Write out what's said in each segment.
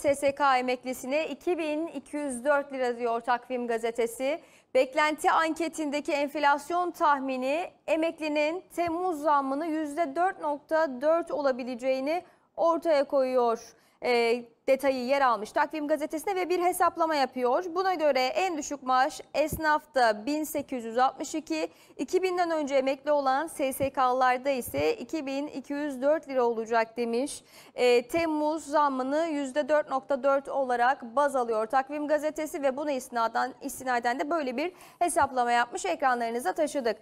SSK emeklisine 2204 lira diyor takvim gazetesi. Beklenti anketindeki enflasyon tahmini emeklinin Temmuz zammını %4.4 olabileceğini ortaya koyuyor e, detayı yer almış Takvim Gazetesi'ne ve bir hesaplama yapıyor. Buna göre en düşük maaş esnafta 1862, 2000'den önce emekli olan SSK'larda ise 2204 lira olacak demiş. E, Temmuz zammını %4.4 olarak baz alıyor Takvim Gazetesi ve buna istinaden, istinaden de böyle bir hesaplama yapmış ekranlarınıza taşıdık.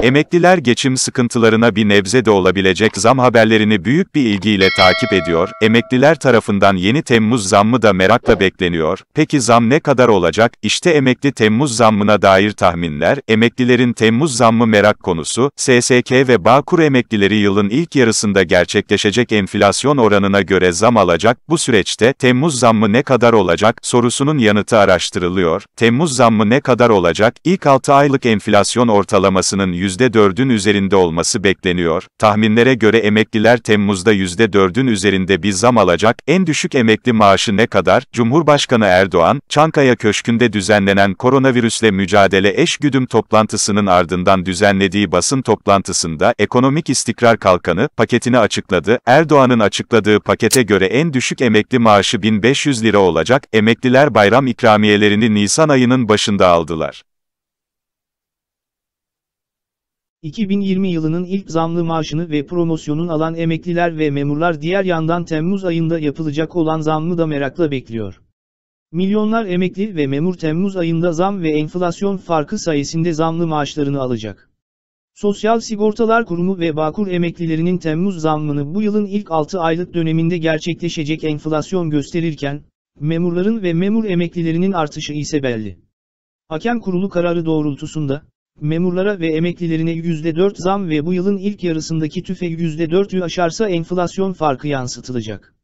Emekliler geçim sıkıntılarına bir nebze de olabilecek zam haberlerini büyük bir ilgiyle takip ediyor, emekliler tarafından yeni Temmuz zammı da merakla bekleniyor. Peki zam ne kadar olacak? İşte emekli Temmuz zammına dair tahminler, emeklilerin Temmuz zammı merak konusu, SSK ve Bağkur emeklileri yılın ilk yarısında gerçekleşecek enflasyon oranına göre zam alacak, bu süreçte Temmuz zammı ne kadar olacak sorusunun yanıtı araştırılıyor. Temmuz zammı ne kadar olacak? İlk 6 aylık enflasyon ortalamasının %4'ün üzerinde olması bekleniyor. Tahminlere göre emekliler Temmuz'da %4'ün üzerinde bir zam alacak. En düşük emekli maaşı ne kadar? Cumhurbaşkanı Erdoğan, Çankaya Köşkü'nde düzenlenen koronavirüsle mücadele eşgüdüm toplantısının ardından düzenlediği basın toplantısında ekonomik istikrar kalkanı paketini açıkladı. Erdoğan'ın açıkladığı pakete göre en düşük emekli maaşı 1500 lira olacak. Emekliler bayram ikramiyelerini Nisan ayının başında aldılar. 2020 yılının ilk zamlı maaşını ve promosyonun alan emekliler ve memurlar diğer yandan Temmuz ayında yapılacak olan zamlı da merakla bekliyor. Milyonlar emekli ve memur Temmuz ayında zam ve enflasyon farkı sayesinde zamlı maaşlarını alacak. Sosyal Sigortalar Kurumu ve Bağkur emeklilerinin Temmuz zammını bu yılın ilk 6 aylık döneminde gerçekleşecek enflasyon gösterirken, memurların ve memur emeklilerinin artışı ise belli. Hakem kurulu kararı doğrultusunda, Memurlara ve emeklilerine %4 zam ve bu yılın ilk yarısındaki tüfe %4'ü aşarsa enflasyon farkı yansıtılacak.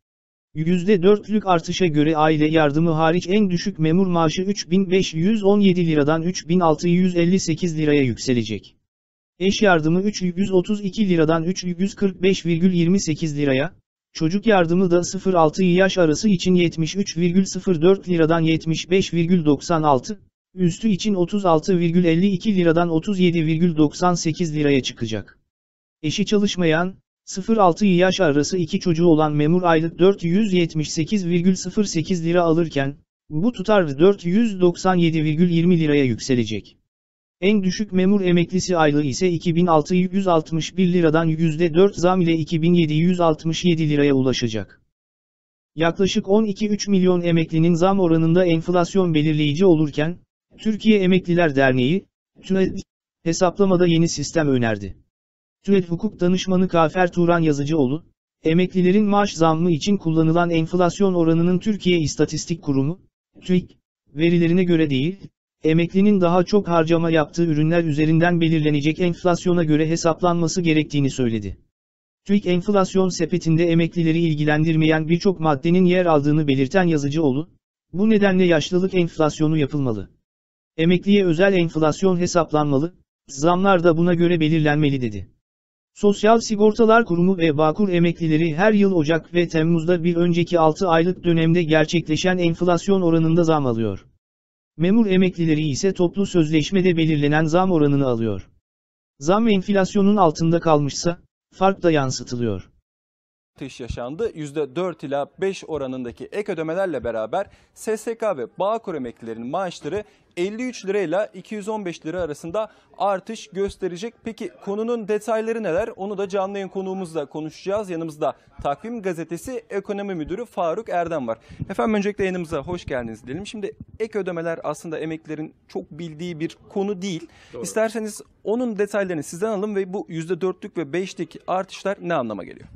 %4'lük artışa göre aile yardımı hariç en düşük memur maaşı 3517 liradan 3658 liraya yükselecek. Eş yardımı 332 liradan 345,28 liraya, çocuk yardımı da 0-6 yaş arası için 73,04 liradan 75,96, üstü için 36,52 liradan 37,98 liraya çıkacak. Eşi çalışmayan, 0-6 yaş arası iki çocuğu olan memur aylık 478,08 lira alırken, bu tutar 497,20 liraya yükselecek. En düşük memur emeklisi aylığı ise 2661 liradan %4 zam ile 2767 liraya ulaşacak. Yaklaşık 12-3 milyon emeklinin zam oranında enflasyon belirleyici olurken, Türkiye Emekliler Derneği, TÜED, hesaplamada yeni sistem önerdi. TÜED Hukuk Danışmanı Kafer Turan Yazıcıoğlu, emeklilerin maaş zammı için kullanılan enflasyon oranının Türkiye İstatistik Kurumu, TÜİK, verilerine göre değil, emeklinin daha çok harcama yaptığı ürünler üzerinden belirlenecek enflasyona göre hesaplanması gerektiğini söyledi. TÜİK enflasyon sepetinde emeklileri ilgilendirmeyen birçok maddenin yer aldığını belirten Yazıcıoğlu, bu nedenle yaşlılık enflasyonu yapılmalı. Emekliye özel enflasyon hesaplanmalı, zamlar da buna göre belirlenmeli dedi. Sosyal Sigortalar Kurumu ve Bağkur emeklileri her yıl Ocak ve Temmuz'da bir önceki 6 aylık dönemde gerçekleşen enflasyon oranında zam alıyor. Memur emeklileri ise toplu sözleşmede belirlenen zam oranını alıyor. Zam enflasyonun altında kalmışsa, fark da yansıtılıyor artış yaşandı. %4 ila 5 oranındaki ek ödemelerle beraber SSK ve Bağkur emeklilerinin maaşları 53 lirayla 215 lira arasında artış gösterecek. Peki konunun detayları neler? Onu da canlı yayın konuğumuzla konuşacağız. Yanımızda Takvim Gazetesi Ekonomi Müdürü Faruk Erdem var. Efendim öncelikle yayınımıza hoş geldiniz diyelim. Şimdi ek ödemeler aslında emeklilerin çok bildiği bir konu değil. Doğru. İsterseniz onun detaylarını sizden alalım ve bu %4'lük ve 5'lik artışlar ne anlama geliyor?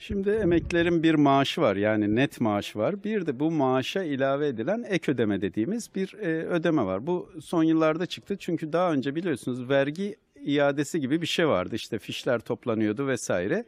Şimdi emeklerin bir maaşı var yani net maaşı var. Bir de bu maaşa ilave edilen ek ödeme dediğimiz bir e, ödeme var. Bu son yıllarda çıktı çünkü daha önce biliyorsunuz vergi iadesi gibi bir şey vardı. İşte fişler toplanıyordu vesaire.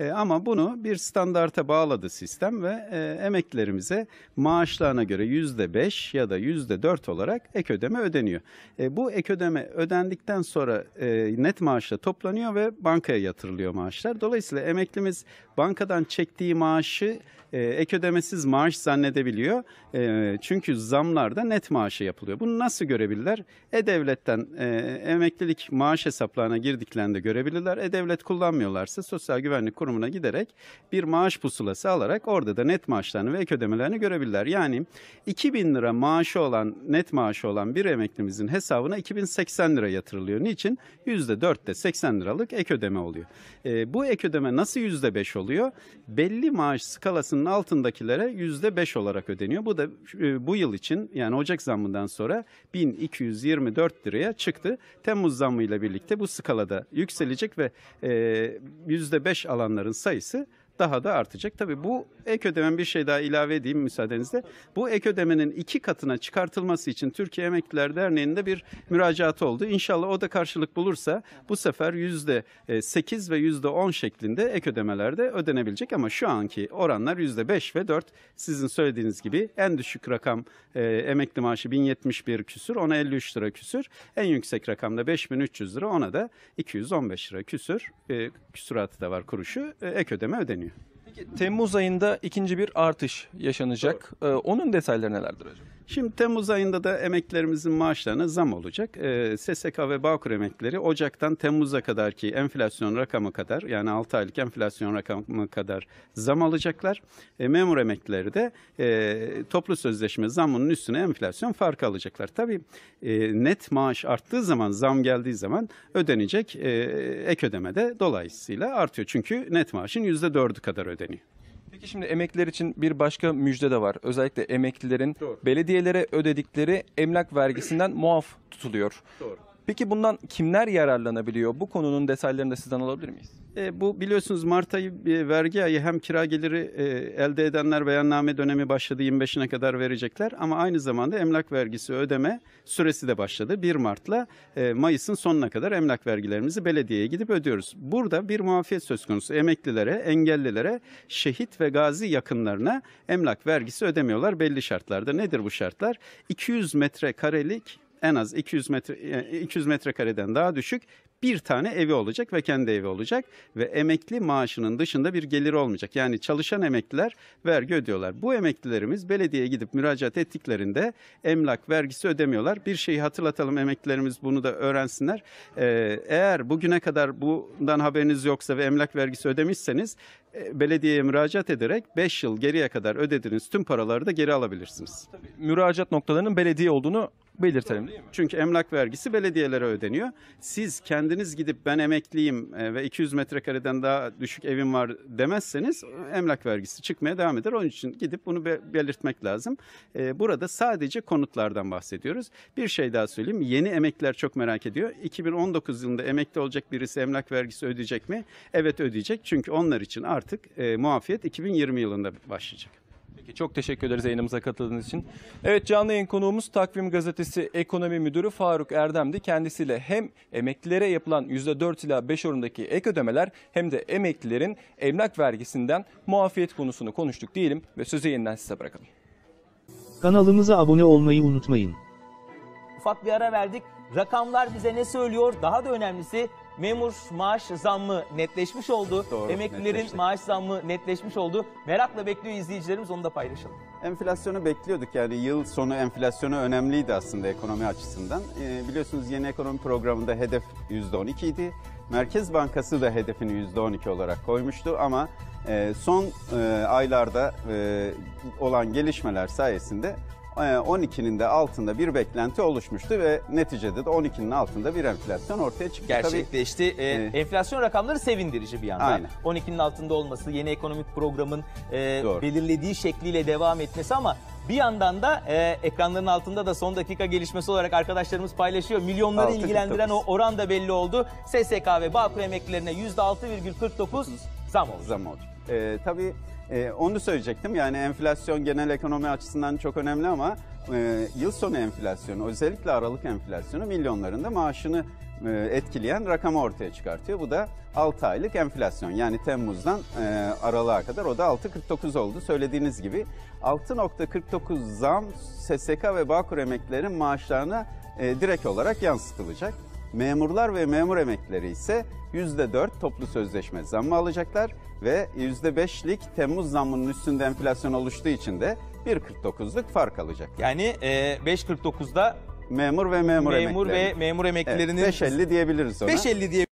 E, ama bunu bir standarta bağladı sistem ve e, emeklilerimize maaşlarına göre yüzde beş ya da yüzde dört olarak ek ödeme ödeniyor. E, bu ek ödeme ödendikten sonra e, net maaşla toplanıyor ve bankaya yatırılıyor maaşlar. Dolayısıyla emeklimiz bankadan çektiği maaşı e, ek ödemesiz maaş zannedebiliyor. E, çünkü zamlarda net maaşı yapılıyor. Bunu nasıl görebilirler? E-Devlet'ten e, emeklilik maaş hesaplarına girdiklerinde görebilirler. E-Devlet kullanmıyorlarsa Sosyal Güvenlik kurumuna giderek bir maaş pusulası alarak orada da net maaşlarını ve ek ödemelerini görebilirler. Yani 2000 lira maaşı olan net maaşı olan bir emeklimizin hesabına 2080 lira yatırılıyor. Niçin? %4'te 80 liralık ek ödeme oluyor. E, bu ek ödeme nasıl %5 oluyor? Belli maaş skalasının altındakilere %5 olarak ödeniyor. Bu da e, bu yıl için yani Ocak zammından sonra 1224 liraya çıktı. Temmuz zammıyla birlikte bu skalada yükselecek ve e, %5 alan insanların sayısı daha da artacak. Tabii bu ek ödemen bir şey daha ilave edeyim müsaadenizle. Bu ek ödemenin iki katına çıkartılması için Türkiye Emekliler Derneği'nde bir müracaat oldu. İnşallah o da karşılık bulursa bu sefer yüzde e, sekiz ve yüzde on şeklinde ek ödemelerde ödenebilecek ama şu anki oranlar yüzde beş ve dört. sizin söylediğiniz gibi en düşük rakam e, emekli maaşı 1071 küsür ona 53 lira küsür en yüksek rakamda 5300 lira ona da 215 lira küsür e, küsuratı da var kuruşu e, ek ödeme ödeniyor bekleniyor. Peki Temmuz ayında ikinci bir artış yaşanacak. Ee, onun detayları nelerdir acaba? Şimdi Temmuz ayında da emeklerimizin maaşlarına zam olacak. E, ee, SSK ve Bağkur emekleri Ocak'tan Temmuz'a kadar ki enflasyon rakamı kadar yani 6 aylık enflasyon rakamı kadar zam alacaklar. E, memur emeklileri de e, toplu sözleşme zamının üstüne enflasyon farkı alacaklar. Tabii e, net maaş arttığı zaman zam geldiği zaman ödenecek e, ek ödeme de dolayısıyla artıyor. Çünkü net maaşın %4'ü kadar ödeniyor. Peki şimdi emekliler için bir başka müjde de var. Özellikle emeklilerin Doğru. belediyelere ödedikleri emlak vergisinden muaf tutuluyor. Doğru. Peki bundan kimler yararlanabiliyor? Bu konunun detaylarını da sizden alabilir miyiz? E, bu biliyorsunuz Mart ayı e, vergi ayı hem kira geliri e, elde edenler beyanname dönemi başladı 25'ine kadar verecekler ama aynı zamanda emlak vergisi ödeme süresi de başladı. 1 Mart'la e, Mayıs'ın sonuna kadar emlak vergilerimizi belediyeye gidip ödüyoruz. Burada bir muafiyet söz konusu. Emeklilere, engellilere, şehit ve gazi yakınlarına emlak vergisi ödemiyorlar belli şartlarda. Nedir bu şartlar? 200 metrekarelik en az 200 metre 200 e, metrekareden daha düşük bir tane evi olacak ve kendi evi olacak ve emekli maaşının dışında bir geliri olmayacak. Yani çalışan emekliler vergi ödüyorlar. Bu emeklilerimiz belediyeye gidip müracaat ettiklerinde emlak vergisi ödemiyorlar. Bir şeyi hatırlatalım emeklilerimiz bunu da öğrensinler. Ee, eğer bugüne kadar bundan haberiniz yoksa ve emlak vergisi ödemişseniz e, belediyeye müracaat ederek 5 yıl geriye kadar ödediğiniz tüm paraları da geri alabilirsiniz. Tabii, müracaat noktalarının belediye olduğunu belirtelim. Çünkü emlak vergisi belediyelere ödeniyor. Siz kendiniz gidip ben emekliyim e, ve 200 metrekareden daha düşük evim var demezseniz emlak vergisi çıkmaya devam eder. Onun için gidip bunu belirtmek lazım. E, burada sadece konutlardan bahsediyoruz. Bir şey daha söyleyeyim. Yeni emekliler çok merak ediyor. 2019 yılında emekli olacak birisi emlak vergisi ödeyecek mi? Evet ödeyecek. Çünkü onlar için artık e, muafiyet 2020 yılında başlayacak. Peki çok teşekkür ederiz yayınımıza katıldığınız için. Evet canlı yayın konuğumuz Takvim Gazetesi Ekonomi Müdürü Faruk Erdem'di. Kendisiyle hem emeklilere yapılan %4 ila 5 orundaki ek ödemeler hem de emeklilerin emlak vergisinden muafiyet konusunu konuştuk diyelim ve sözü yeniden size bırakalım. Kanalımıza abone olmayı unutmayın. Ufak bir ara verdik. Rakamlar bize ne söylüyor? Daha da önemlisi memur maaş zammı netleşmiş oldu. Doğru, Emeklilerin netleşti. maaş zammı netleşmiş oldu. Merakla bekliyor izleyicilerimiz onu da paylaşalım. Enflasyonu bekliyorduk yani yıl sonu enflasyonu önemliydi aslında ekonomi açısından. Ee, biliyorsunuz yeni ekonomi programında hedef %12 idi. Merkez Bankası da hedefini %12 olarak koymuştu ama e, son e, aylarda e, olan gelişmeler sayesinde 12'nin ee, de altında bir beklenti oluşmuştu ve neticede de 12'nin altında bir enflasyon ortaya çıktı. Gerçekleşti. Tabii, ee, e, enflasyon rakamları sevindirici bir yandan. Aynen. 12'nin altında olması, yeni ekonomik programın e, belirlediği şekliyle devam etmesi ama bir yandan da e, ekranların altında da son dakika gelişmesi olarak arkadaşlarımız paylaşıyor. Milyonları 6, ilgilendiren o oran da belli oldu. SSK ve Bağkur emeklilerine %6,49 zam oldu. Zam oldu. E, tabii e, onu söyleyecektim. Yani enflasyon genel ekonomi açısından çok önemli ama e, yıl sonu enflasyonu, özellikle Aralık enflasyonu milyonların da maaşını e, etkileyen rakamı ortaya çıkartıyor. Bu da 6 aylık enflasyon. Yani Temmuz'dan e, Aralık'a kadar o da 6.49 oldu. Söylediğiniz gibi 6.49 zam SSK ve Bağkur emeklilerin maaşlarına e, direkt olarak yansıtılacak. Memurlar ve memur emeklileri ise %4 toplu sözleşme zammı alacaklar ve %5'lik Temmuz zammının üstünde enflasyon oluştuğu için de 1.49'luk fark alacak. Yani e, 5.49'da memur ve memur, memur emeklileri. ve memur emeklilerinin evet, 5.50 diyebiliriz ona. 5.50 diye